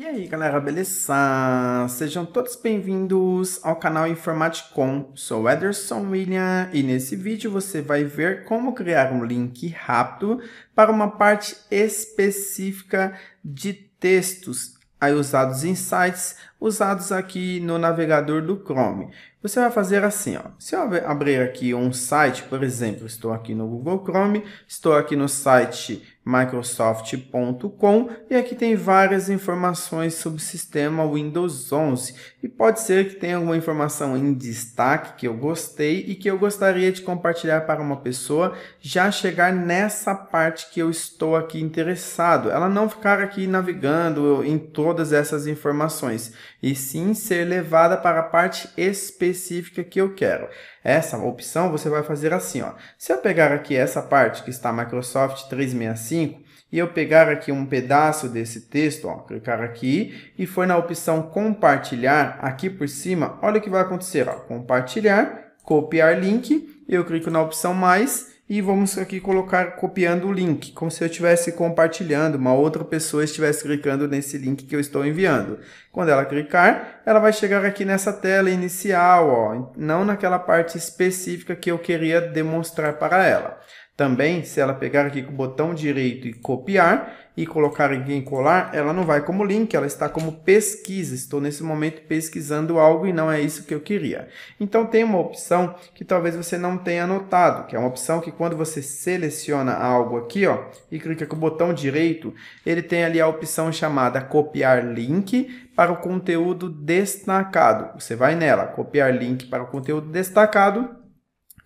E aí galera, beleza? Sejam todos bem-vindos ao canal Informaticon. Sou Ederson William e nesse vídeo você vai ver como criar um link rápido para uma parte específica de textos aí usados em sites usados aqui no navegador do Chrome. Você vai fazer assim, ó. se eu abrir aqui um site, por exemplo, estou aqui no Google Chrome, estou aqui no site microsoft.com e aqui tem várias informações sobre o sistema Windows 11 e pode ser que tenha alguma informação em destaque que eu gostei e que eu gostaria de compartilhar para uma pessoa já chegar nessa parte que eu estou aqui interessado, ela não ficar aqui navegando em todas essas informações e sim ser levada para a parte específica que eu quero. Essa opção você vai fazer assim, ó. Se eu pegar aqui essa parte que está Microsoft 365 5 e eu pegar aqui um pedaço desse texto, ó, clicar aqui e for na opção compartilhar aqui por cima, olha o que vai acontecer, ó, compartilhar, copiar link, eu clico na opção mais e vamos aqui colocar copiando o link, como se eu estivesse compartilhando, uma outra pessoa estivesse clicando nesse link que eu estou enviando. Quando ela clicar, ela vai chegar aqui nessa tela inicial, ó, não naquela parte específica que eu queria demonstrar para ela. Também, se ela pegar aqui com o botão direito e copiar e colocar aqui em colar, ela não vai como link, ela está como pesquisa. Estou nesse momento pesquisando algo e não é isso que eu queria. Então tem uma opção que talvez você não tenha notado, que é uma opção que quando você seleciona algo aqui, ó, e clica com o botão direito, ele tem ali a opção chamada copiar link para o conteúdo destacado. Você vai nela, copiar link para o conteúdo destacado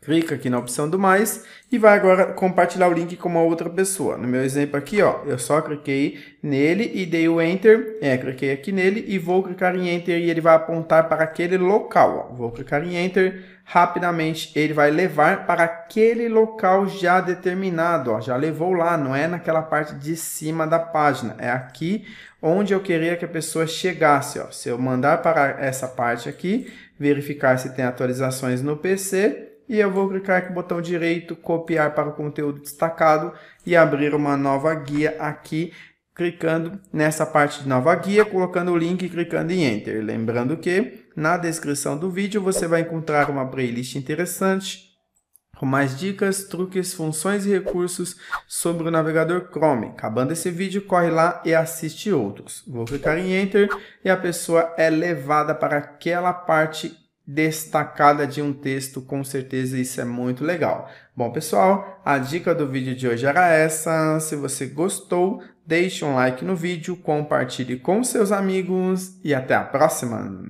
Clica aqui na opção do mais e vai agora compartilhar o link com uma outra pessoa. No meu exemplo aqui, ó, eu só cliquei nele e dei o Enter, é, cliquei aqui nele e vou clicar em Enter e ele vai apontar para aquele local, ó. Vou clicar em Enter, rapidamente ele vai levar para aquele local já determinado, ó, já levou lá, não é naquela parte de cima da página, é aqui onde eu queria que a pessoa chegasse, ó. Se eu mandar para essa parte aqui, verificar se tem atualizações no PC, e eu vou clicar com o botão direito, copiar para o conteúdo destacado e abrir uma nova guia aqui, clicando nessa parte de nova guia, colocando o link e clicando em Enter. Lembrando que na descrição do vídeo você vai encontrar uma playlist interessante com mais dicas, truques, funções e recursos sobre o navegador Chrome. Acabando esse vídeo, corre lá e assiste outros. Vou clicar em Enter e a pessoa é levada para aquela parte destacada de um texto, com certeza isso é muito legal. Bom, pessoal, a dica do vídeo de hoje era essa. Se você gostou, deixe um like no vídeo, compartilhe com seus amigos e até a próxima!